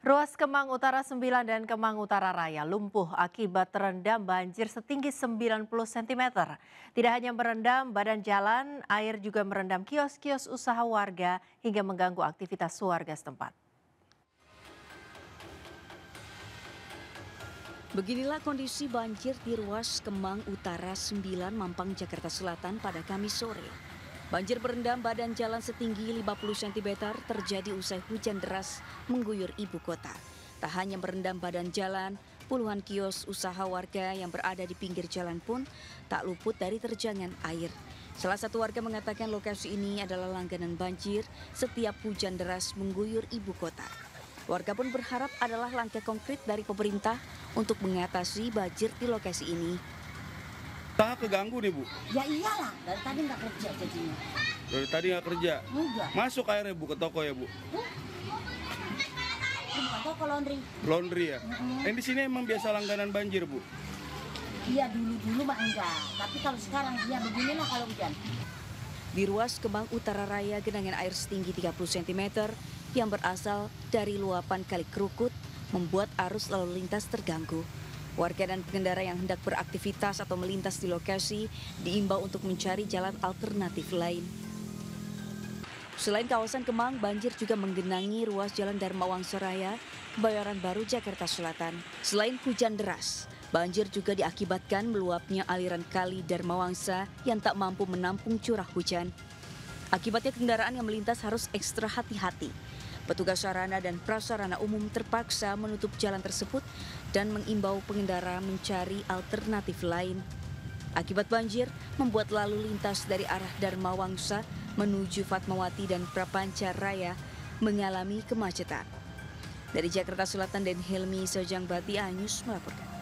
Ruas Kemang Utara 9 dan Kemang Utara Raya lumpuh akibat terendam banjir setinggi 90 cm. Tidak hanya merendam badan jalan, air juga merendam kios-kios usaha warga hingga mengganggu aktivitas warga setempat. Beginilah kondisi banjir di ruas Kemang Utara 9 Mampang Jakarta Selatan pada Kamis sore. Banjir berendam badan jalan setinggi 50 cm terjadi usai hujan deras mengguyur ibu kota. Tak hanya berendam badan jalan, puluhan kios usaha warga yang berada di pinggir jalan pun tak luput dari terjangan air. Salah satu warga mengatakan lokasi ini adalah langganan banjir setiap hujan deras mengguyur ibu kota. Warga pun berharap adalah langkah konkret dari pemerintah untuk mengatasi banjir di lokasi ini Usaha keganggu nih Bu? Ya iyalah, dari tadi nggak kerja jadinya. Dari tadi nggak kerja? Enggak. Masuk akhirnya Bu ke toko ya Bu? Bu? Bukan toko laundry. Laundry ya? Mm-hmm. Yang di sini emang biasa langganan banjir Bu? Iya dulu-dulu mah enggak, tapi kalau sekarang ya lah kalau hujan. Di ruas Kemang Utara Raya, genangan air setinggi 30 cm yang berasal dari luapan Kali Kerukut membuat arus lalu lintas terganggu. Warga dan pengendara yang hendak beraktivitas atau melintas di lokasi diimbau untuk mencari jalan alternatif lain. Selain kawasan Kemang, banjir juga menggenangi ruas jalan Darmawang Seraya, Kebayoran Baru, Jakarta Selatan. Selain hujan deras, banjir juga diakibatkan meluapnya aliran kali Darmawangsa yang tak mampu menampung curah hujan. Akibatnya kendaraan yang melintas harus ekstra hati-hati Petugas sarana dan prasarana umum terpaksa menutup jalan tersebut dan mengimbau pengendara mencari alternatif lain. Akibat banjir, membuat lalu lintas dari arah Darmawangsa menuju Fatmawati dan Prapanca Raya mengalami kemacetan. Dari Jakarta Selatan dan Helmi Sojang Bati Anyus melaporkan.